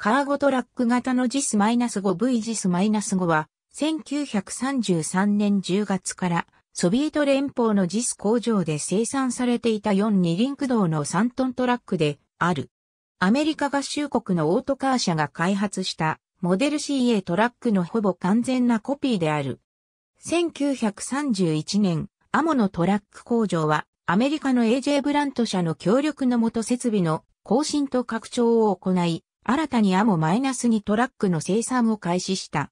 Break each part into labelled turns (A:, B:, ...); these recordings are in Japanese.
A: カーゴトラック型の JIS-5V JIS-5 は、1933年10月から、ソビエト連邦の JIS 工場で生産されていた4二輪駆動の3トントラックである。アメリカ合衆国のオートカー社が開発したモデル CA トラックのほぼ完全なコピーである。1931年、アモのトラック工場はアメリカの AJ ブラント社の協力のもと設備の更新と拡張を行い、新たにアモマイナス2トラックの生産を開始した。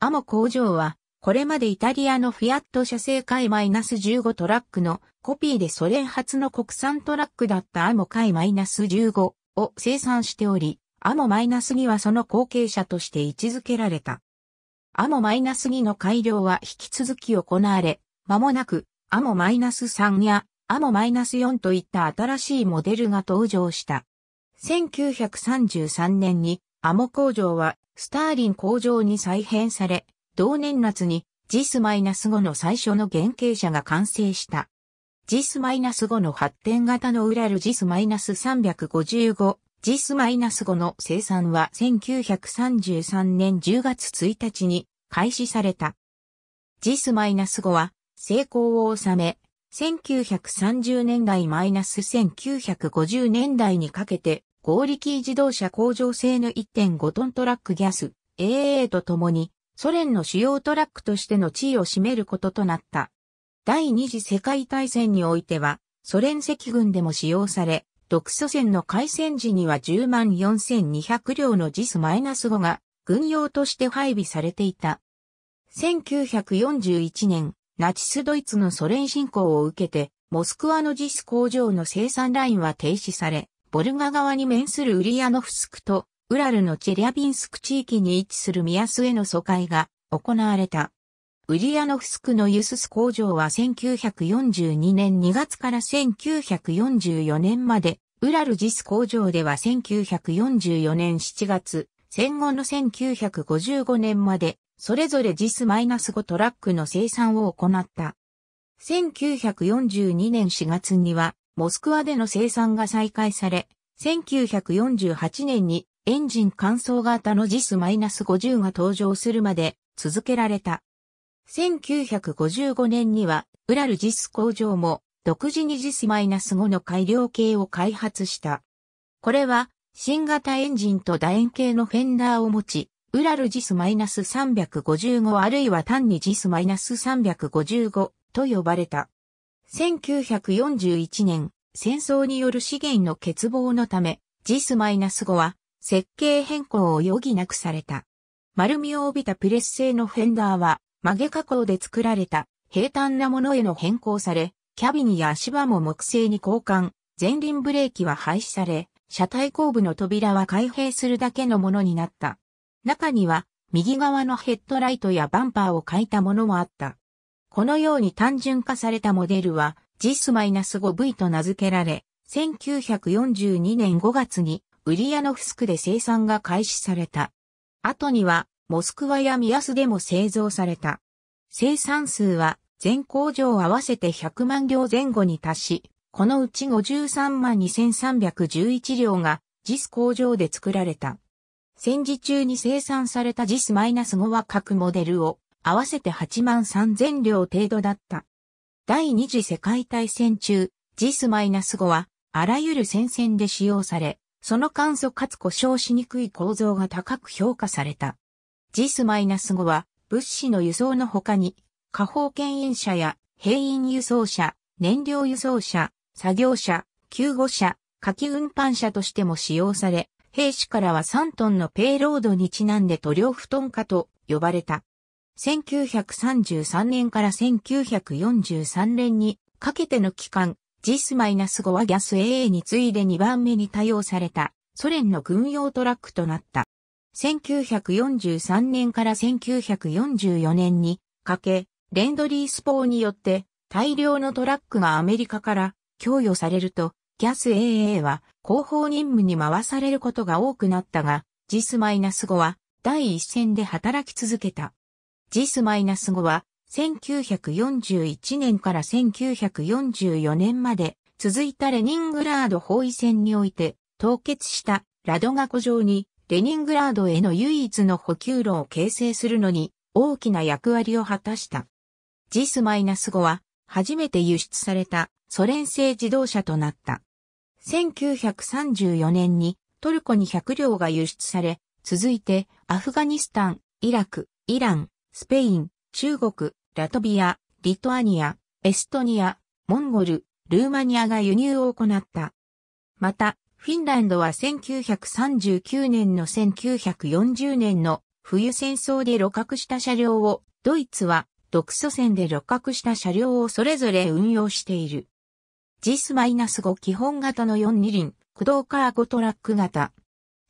A: アモ工場は、これまでイタリアのフィアット社製買マイナス15トラックのコピーでソ連初の国産トラックだったアモ買マイナス15を生産しており、アモマイナス2はその後継者として位置づけられた。アモマイナス2の改良は引き続き行われ、間もなくアモマイナス3やアモマイナス4といった新しいモデルが登場した。1933年にアモ工場はスターリン工場に再編され、同年夏に JIS-5 の最初の原型車が完成した。JIS-5 の発展型のウラル JIS-355、JIS-5 の生産は1933年10月1日に開始された。JIS-5 は成功を収め、1930年代 -1950 年代にかけて、合力自動車工場製の1.5トントラックギャス AA と共に、ソ連の主要トラックとしての地位を占めることとなった。第二次世界大戦においては、ソ連赤軍でも使用され、独ソ戦の開戦時には10万4200両の JIS-5 が軍用として配備されていた。1941年、ナチスドイツのソ連侵攻を受けて、モスクワのジス工場の生産ラインは停止され、ボルガ側に面するウリアノフスクと、ウラルのチェリャビンスク地域に位置するミヤスへの疎開が行われた。ウリアノフスクのユスス工場は1942年2月から1944年まで、ウラルジス工場では1944年7月、戦後の1955年までそれぞれ JIS-5 トラックの生産を行った。1942年4月には、モスクワでの生産が再開され、1948年にエンジン乾燥型の JIS-50 が登場するまで続けられた。1955年には、ウラル JIS 工場も独自に JIS-5 の改良系を開発した。これは、新型エンジンと楕円形のフェンダーを持ち、ウラルジス -355 あるいは単にジス -355 と呼ばれた。1941年、戦争による資源の欠乏のため、ジス -5 は設計変更を余儀なくされた。丸みを帯びたプレス製のフェンダーは曲げ加工で作られた平坦なものへの変更され、キャビンや足場も木製に交換、前輪ブレーキは廃止され、車体後部の扉は開閉するだけのものになった。中には右側のヘッドライトやバンパーを変えたものもあった。このように単純化されたモデルはイ i s 5 v と名付けられ、1942年5月にウリアノフスクで生産が開始された。後にはモスクワやミヤスでも製造された。生産数は全工場合わせて100万両前後に達し、このうち53万2311両がジ i s 工場で作られた。戦時中に生産された JIS-5 は各モデルを合わせて8万3000両程度だった。第二次世界大戦中、JIS-5 はあらゆる戦線で使用され、その簡素かつ故障しにくい構造が高く評価された。JIS-5 は物資の輸送の他に、下方牽引車や兵員輸送車、燃料輸送車、作業車、救護車、火器運搬車としても使用され、兵士からは3トンのペイロードにちなんで塗料布団化と呼ばれた。1933年から1943年にかけての期間、イ i s 5はギャス AA に次いで2番目に多用されたソ連の軍用トラックとなった。1943年から1944年にかけ、レンドリースポーによって大量のトラックがアメリカから供与されると、ギャス AA は広報任務に回されることが多くなったが、JIS-5 は第一線で働き続けた。JIS-5 は1941年から1944年まで続いたレニングラード包囲戦において凍結したラドガ湖上にレニングラードへの唯一の補給路を形成するのに大きな役割を果たした。JIS-5 は初めて輸出されたソ連製自動車となった。1934年にトルコに100両が輸出され、続いてアフガニスタン、イラク、イラン、スペイン、中国、ラトビア、リトアニア、エストニア、モンゴル、ルーマニアが輸入を行った。また、フィンランドは1939年の1940年の冬戦争で露獲した車両を、ドイツは独ソ戦で露獲した車両をそれぞれ運用している。イ i s 5基本型の4二輪、駆動カー5トラック型。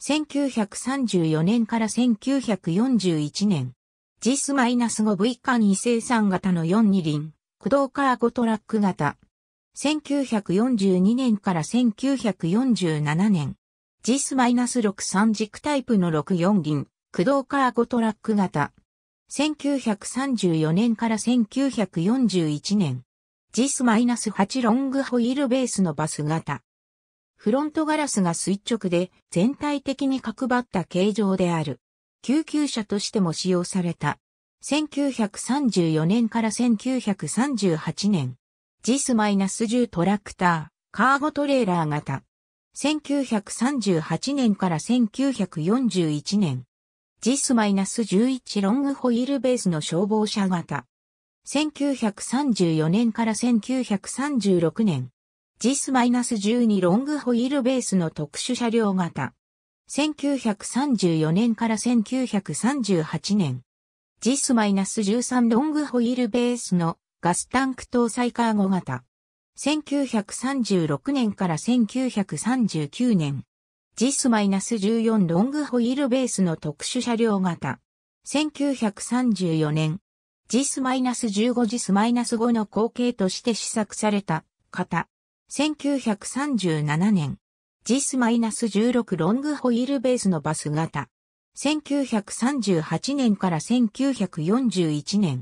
A: 1934年から1941年。JIS-5V 間2生産型の4二輪、駆動カー5トラック型。1942年から1947年。イ i s 6 3軸タイプの6四輪、駆動カー5トラック型。1934年から1941年。イ i s 8ロングホイールベースのバス型。フロントガラスが垂直で全体的に角張った形状である。救急車としても使用された。1934年から1938年。JIS-10 トラクター、カーゴトレーラー型。1938年から1941年。イ i s 1 1ロングホイールベースの消防車型。1934年から1936年、JIS-12 ロングホイールベースの特殊車両型。1934年から1938年、JIS-13 ロングホイールベースのガスタンク搭載カーゴ型。1936年から1939年、JIS-14 ロングホイールベースの特殊車両型。1934年、JIS-15 イ i s 5の後継として試作された型。1937年、イ i s 1 6ロングホイールベースのバス型。1938年から1941年、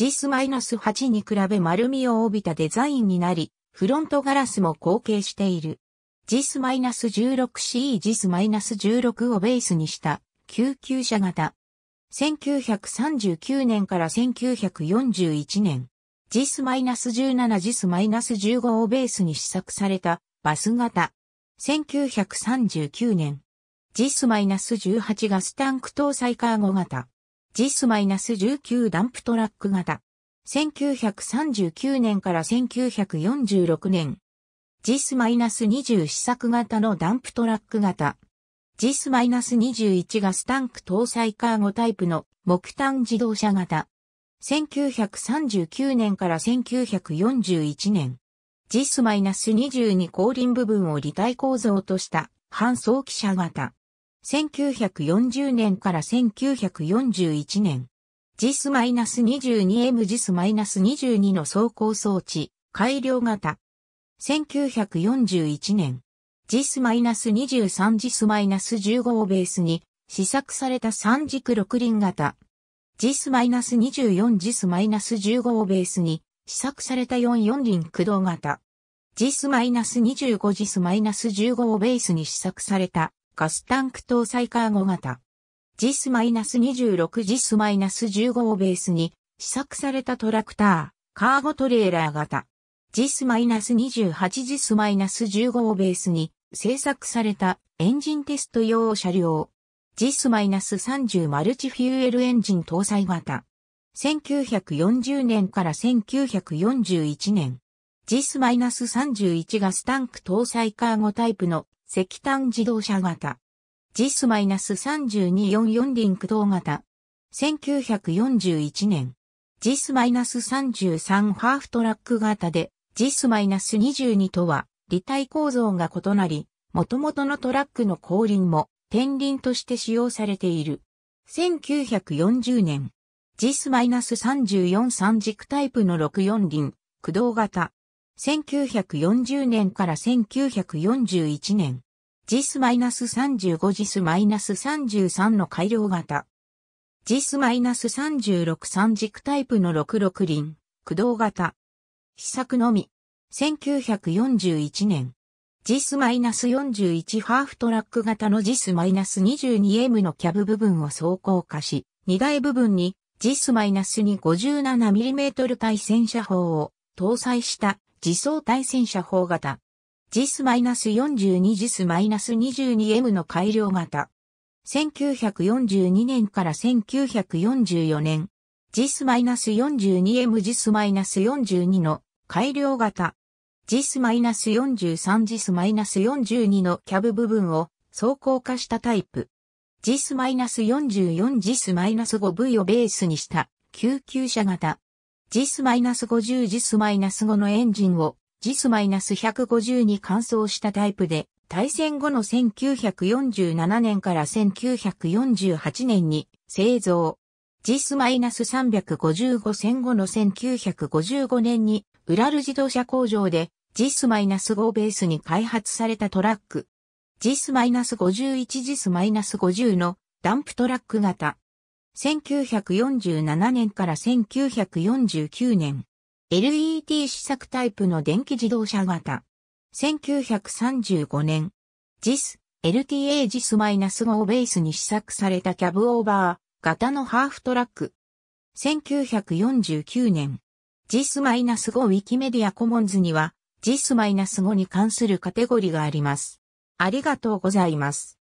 A: イ i s 8に比べ丸みを帯びたデザインになり、フロントガラスも後継している。JIS-16CE イ i s 1 6をベースにした救急車型。1939年から1941年、JIS-17 JIS-15 をベースに試作されたバス型。1939年、JIS-18 ガスタンク搭載カーゴ型。JIS-19 ダンプトラック型。1939年から1946年、JIS-20 試作型のダンプトラック型。JIS-21 ガスタンク搭載カーゴタイプの木炭自動車型。1939年から1941年。JIS-22 後輪部分を立体構造とした半装機車型。1940年から1941年。JIS-22M JIS-22 の走行装置改良型。1941年。JIS-23 JIS-15 をベースに試作された三軸六輪型。JIS-24 JIS-15 をベースに試作された四四輪駆動型。JIS-25 JIS-15 をベースに試作されたガスタンク搭載カーゴ型。JIS-26 JIS-15 をベースに試作されたトラクター、カーゴトレーラー型。JIS-28 JIS-15 をベースに製作されたエンジンテスト用車両。JIS-30 マルチフューエルエンジン搭載型。1940年から1941年。JIS-31 ガスタンク搭載カーゴタイプの石炭自動車型。JIS-3244 リンク等型。1941年。JIS-33 ハーフトラック型で JIS-22 とは立体構造が異なり、元々のトラックの後輪も天輪として使用されている。1940年、JIS-34 三軸タイプの64輪、駆動型。1940年から1941年、JIS-35、JIS-33 の改良型。JIS-36 三軸タイプの66輪、駆動型。試作のみ。1941年、JIS-41 ハーフトラック型の JIS-22M のキャブ部分を走行化し、荷台部分に JIS-257mm 対戦車砲を搭載した自走対戦車砲型。JIS-42、JIS-22M の改良型。1942年から1944年、JIS-42M、JIS-42 の改良型。JIS-43 JIS-42 のキャブ部分を走行化したタイプ。JIS-44 JIS-5V をベースにした救急車型。JIS-50 イ i s 5のエンジンをイ i s 1 5 0に換装したタイプで、対戦後の1947年から1948年に製造。JIS-355 戦後の1955年にウラル自動車工場でイ i s 5ベースに開発されたトラック。JIS-51、イ i s 5 0のダンプトラック型。1947年から1949年。LET 試作タイプの電気自動車型。1935年。ジ i s LTA イ i s 5ベースに試作されたキャブオーバー型のハーフトラック。1949年。JIS-5 ウィキメディアコモンズには JIS-5 に関するカテゴリがあります。ありがとうございます。